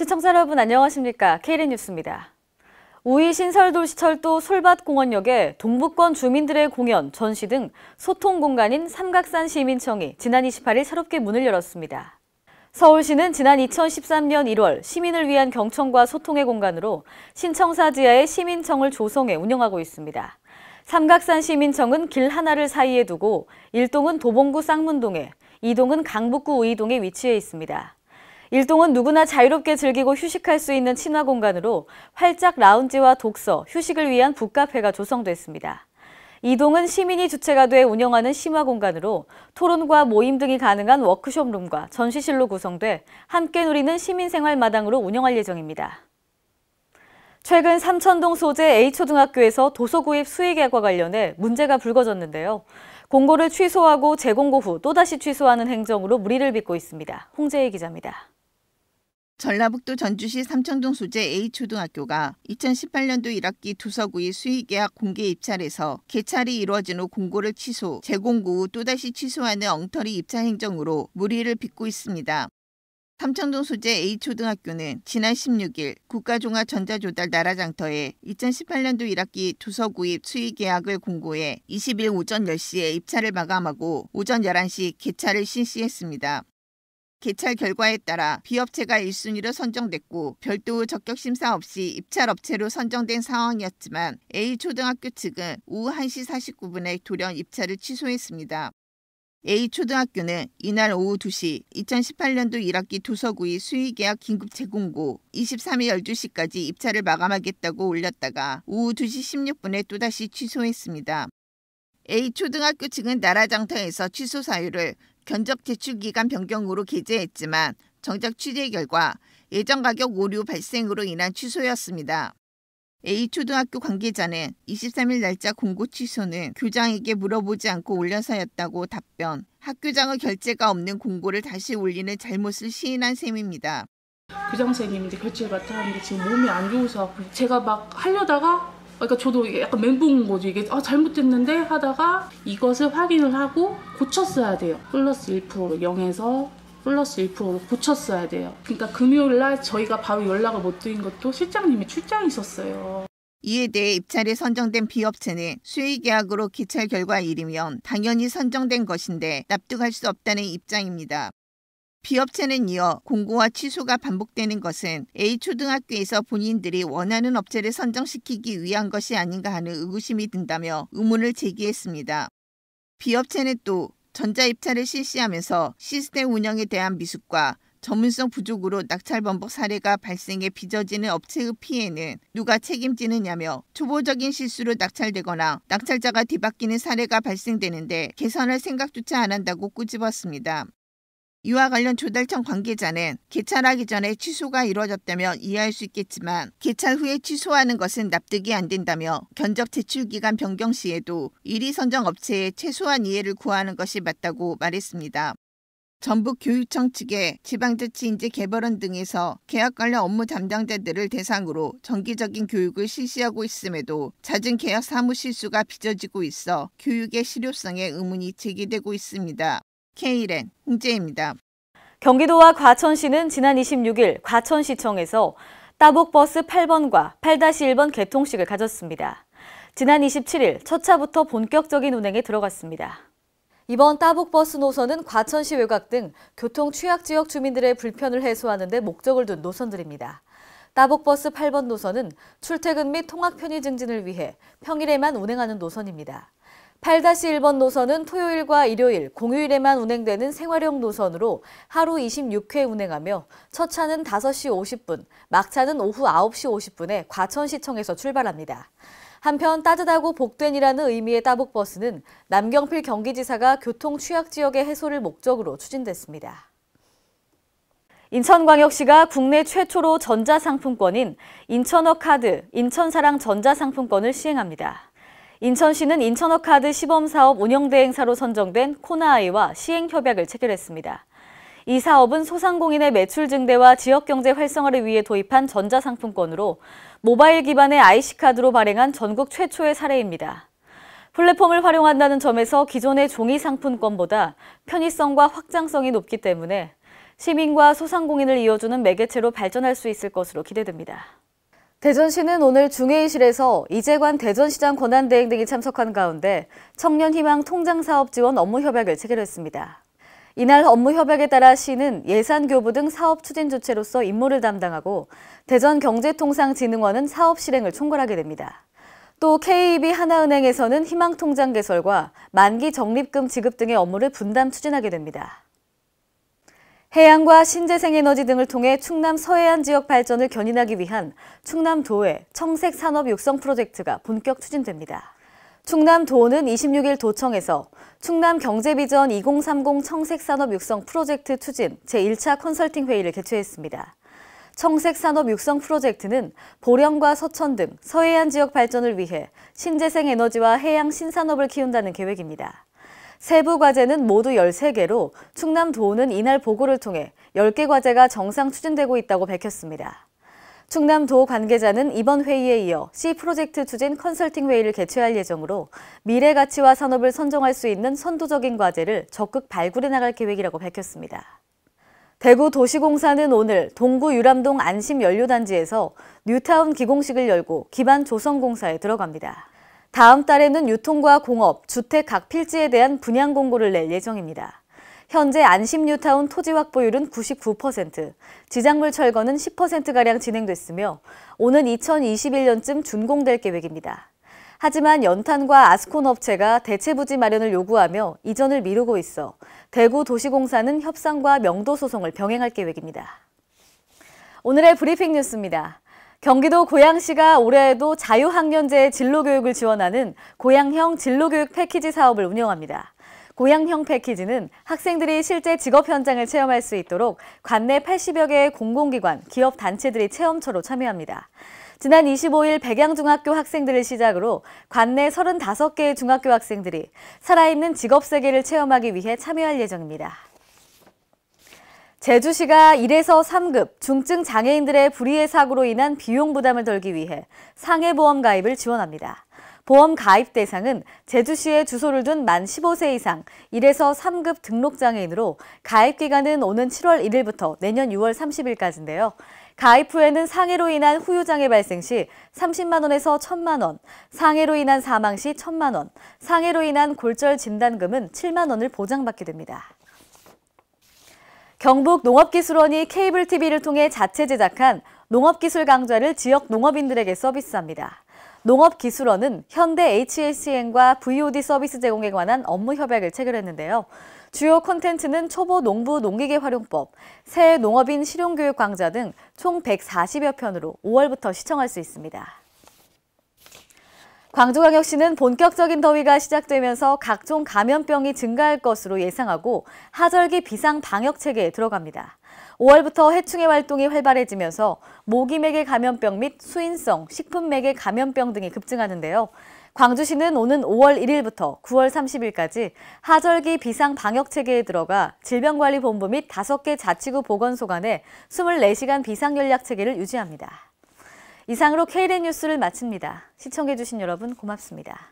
시청자 여러분 안녕하십니까? 케이 n 뉴스입니다. 우이 신설도시철도 솔밭공원역에 동북권 주민들의 공연, 전시 등 소통 공간인 삼각산 시민청이 지난 28일 새롭게 문을 열었습니다. 서울시는 지난 2013년 1월 시민을 위한 경청과 소통의 공간으로 신청사 지하에 시민청을 조성해 운영하고 있습니다. 삼각산 시민청은 길 하나를 사이에 두고 1동은 도봉구 쌍문동에, 2동은 강북구 의동에 위치해 있습니다. 일동은 누구나 자유롭게 즐기고 휴식할 수 있는 친화 공간으로 활짝 라운지와 독서, 휴식을 위한 북카페가 조성됐습니다. 이동은 시민이 주체가 돼 운영하는 심화 공간으로 토론과 모임 등이 가능한 워크숍룸과 전시실로 구성돼 함께 누리는 시민생활 마당으로 운영할 예정입니다. 최근 삼천동 소재 A초등학교에서 도서구입 수익액과 관련해 문제가 불거졌는데요. 공고를 취소하고 재공고 후 또다시 취소하는 행정으로 물의를 빚고 있습니다. 홍재희 기자입니다. 전라북도 전주시 삼청동 소재 A초등학교가 2018년도 1학기 두서구의 수의계약 공개 입찰에서 개찰이 이루어진 후 공고를 취소, 재공고 후 또다시 취소하는 엉터리 입찰 행정으로 무리를 빚고 있습니다. 삼청동 소재 A초등학교는 지난 16일 국가종합전자조달 나라장터에 2018년도 1학기 두서구입 수의계약을 공고해 20일 오전 10시에 입찰을 마감하고 오전 11시 개찰을 실시했습니다. 개찰 결과에 따라 비업체가 1순위로 선정됐고 별도의 적격 심사 없이 입찰 업체로 선정된 상황이었지만 A 초등학교 측은 오후 1시 49분에 돌연 입찰을 취소했습니다. A 초등학교는 이날 오후 2시 2018년도 1학기 도서구의 수의계약 긴급 제공고 23일 12시까지 입찰을 마감하겠다고 올렸다가 오후 2시 16분에 또다시 취소했습니다. A 초등학교 측은 나라장터에서 취소 사유를 견적 제출 기간 변경으로 게재했지만 정작 취재 결과 예정 가격 오류 발생으로 인한 취소였습니다. A초등학교 관계자는 23일 날짜 공고 취소는 교장에게 물어보지 않고 올려서였다고 답변, 학교장의 결재가 없는 공고를 다시 올리는 잘못을 시인한 셈입니다. 교장선생님인데 결제를 맡아 는데 지금 몸이 안 좋으셔 제가 막 하려다가 그러니까 저도 약간 멘붕 인거죠 이게 아 잘못됐는데 하다가 이것을 확인을 하고 고쳤어야 돼요 플러스 1% 0에서 플러스 1%로 고쳤어야 돼요 그러니까 금요일날 저희가 바로 연락을 못 드린 것도 실장님이 출장이 있었어요 이에 대해 입찰에 선정된 비업체는 수의계약으로 기찰 결과 일이면 당연히 선정된 것인데 납득할 수 없다는 입장입니다. 비업체는 이어 공고와 취소가 반복되는 것은 A 초등학교에서 본인들이 원하는 업체를 선정시키기 위한 것이 아닌가 하는 의구심이 든다며 의문을 제기했습니다. 비업체는 또 전자입찰을 실시하면서 시스템 운영에 대한 미숙과 전문성 부족으로 낙찰 범벅 사례가 발생해 빚어지는 업체의 피해는 누가 책임지느냐며 초보적인 실수로 낙찰되거나 낙찰자가 뒤바뀌는 사례가 발생되는데 개선할 생각조차 안 한다고 꾸집었습니다 이와 관련 조달청 관계자는 개찰하기 전에 취소가 이루어졌다면 이해할 수 있겠지만 개찰 후에 취소하는 것은 납득이 안 된다며 견적 제출 기간 변경 시에도 1위 선정 업체에 최소한 이해를 구하는 것이 맞다고 말했습니다. 전북교육청 측에 지방자치인재 개발원 등에서 계약 관련 업무 담당자들을 대상으로 정기적인 교육을 실시하고 있음에도 잦은 계약 사무 실수가 빚어지고 있어 교육의 실효성에 의문이 제기되고 있습니다. K랜 홍재입니다. 경기도와 과천시는 지난 26일 과천시청에서 따복버스 8번과 8-1번 개통식을 가졌습니다. 지난 27일 첫 차부터 본격적인 운행에 들어갔습니다. 이번 따복버스 노선은 과천시 외곽 등 교통 취약 지역 주민들의 불편을 해소하는 데 목적을 둔 노선들입니다. 따복버스 8번 노선은 출퇴근 및 통학 편의 증진을 위해 평일에만 운행하는 노선입니다. 8-1번 노선은 토요일과 일요일, 공휴일에만 운행되는 생활용 노선으로 하루 26회 운행하며 첫 차는 5시 50분, 막차는 오후 9시 50분에 과천시청에서 출발합니다. 한편 따뜻하고 복된이라는 의미의 따복버스는 남경필 경기지사가 교통 취약 지역의 해소를 목적으로 추진됐습니다. 인천광역시가 국내 최초로 전자상품권인 인천어 카드, 인천사랑 전자상품권을 시행합니다. 인천시는 인천어카드 시범사업 운영대행사로 선정된 코나아이와 시행협약을 체결했습니다. 이 사업은 소상공인의 매출 증대와 지역경제 활성화를 위해 도입한 전자상품권으로 모바일 기반의 IC카드로 발행한 전국 최초의 사례입니다. 플랫폼을 활용한다는 점에서 기존의 종이 상품권보다 편의성과 확장성이 높기 때문에 시민과 소상공인을 이어주는 매개체로 발전할 수 있을 것으로 기대됩니다. 대전시는 오늘 중회의실에서 이재관 대전시장 권한대행 등이 참석한 가운데 청년희망 통장사업 지원 업무협약을 체결했습니다. 이날 업무협약에 따라 시는 예산교부 등 사업 추진 주체로서 임무를 담당하고 대전경제통상진흥원은 사업 실행을 총괄하게 됩니다. 또 KEB 하나은행에서는 희망통장 개설과 만기 적립금 지급 등의 업무를 분담 추진하게 됩니다. 해양과 신재생에너지 등을 통해 충남 서해안 지역 발전을 견인하기 위한 충남도의 청색산업 육성 프로젝트가 본격 추진됩니다. 충남도는 26일 도청에서 충남경제비전 2030 청색산업 육성 프로젝트 추진 제1차 컨설팅 회의를 개최했습니다. 청색산업 육성 프로젝트는 보령과 서천 등 서해안 지역 발전을 위해 신재생 에너지와 해양 신산업을 키운다는 계획입니다. 세부 과제는 모두 13개로 충남도는 이날 보고를 통해 10개 과제가 정상 추진되고 있다고 밝혔습니다. 충남도 관계자는 이번 회의에 이어 C 프로젝트 추진 컨설팅 회의를 개최할 예정으로 미래 가치와 산업을 선정할 수 있는 선도적인 과제를 적극 발굴해 나갈 계획이라고 밝혔습니다. 대구 도시공사는 오늘 동구 유람동 안심연료단지에서 뉴타운 기공식을 열고 기반 조성공사에 들어갑니다. 다음 달에는 유통과 공업, 주택 각 필지에 대한 분양 공고를 낼 예정입니다. 현재 안심뉴타운 토지 확보율은 99%, 지작물 철거는 10%가량 진행됐으며 오는 2021년쯤 준공될 계획입니다. 하지만 연탄과 아스콘 업체가 대체 부지 마련을 요구하며 이전을 미루고 있어 대구 도시공사는 협상과 명도 소송을 병행할 계획입니다. 오늘의 브리핑 뉴스입니다. 경기도 고양시가 올해에도 자유학년제 진로교육을 지원하는 고양형 진로교육 패키지 사업을 운영합니다. 고양형 패키지는 학생들이 실제 직업 현장을 체험할 수 있도록 관내 80여 개의 공공기관, 기업 단체들이 체험처로 참여합니다. 지난 25일 백양중학교 학생들을 시작으로 관내 35개의 중학교 학생들이 살아있는 직업 세계를 체험하기 위해 참여할 예정입니다. 제주시가 1에서 3급 중증 장애인들의 불의의 사고로 인한 비용 부담을 덜기 위해 상해보험 가입을 지원합니다. 보험 가입 대상은 제주시에 주소를 둔 만 15세 이상 1에서 3급 등록장애인으로 가입 기간은 오는 7월 1일부터 내년 6월 30일까지인데요. 가입 후에는 상해로 인한 후유장애 발생 시 30만 원에서 1천만 원, 상해로 인한 사망 시 1천만 원, 상해로 인한 골절 진단금은 7만 원을 보장받게 됩니다. 경북 농업기술원이 케이블 TV를 통해 자체 제작한 농업기술 강좌를 지역 농업인들에게 서비스합니다. 농업기술원은 현대 HLCN과 VOD 서비스 제공에 관한 업무 협약을 체결했는데요. 주요 콘텐츠는 초보 농부 농기계 활용법, 새 농업인 실용교육 강좌 등 총 140여 편으로 5월부터 시청할 수 있습니다. 광주광역시는 본격적인 더위가 시작되면서 각종 감염병이 증가할 것으로 예상하고 하절기 비상 방역 체계에 들어갑니다. 5월부터 해충의 활동이 활발해지면서 모기매개 감염병 및 수인성, 식품매개 감염병 등이 급증하는데요. 광주시는 오는 5월 1일부터 9월 30일까지 하절기 비상 방역 체계에 들어가 질병관리본부 및 5개 자치구 보건소 간에 24시간 비상 연락 체계를 유지합니다. 이상으로 KLN 뉴스를 마칩니다. 시청해주신 여러분 고맙습니다.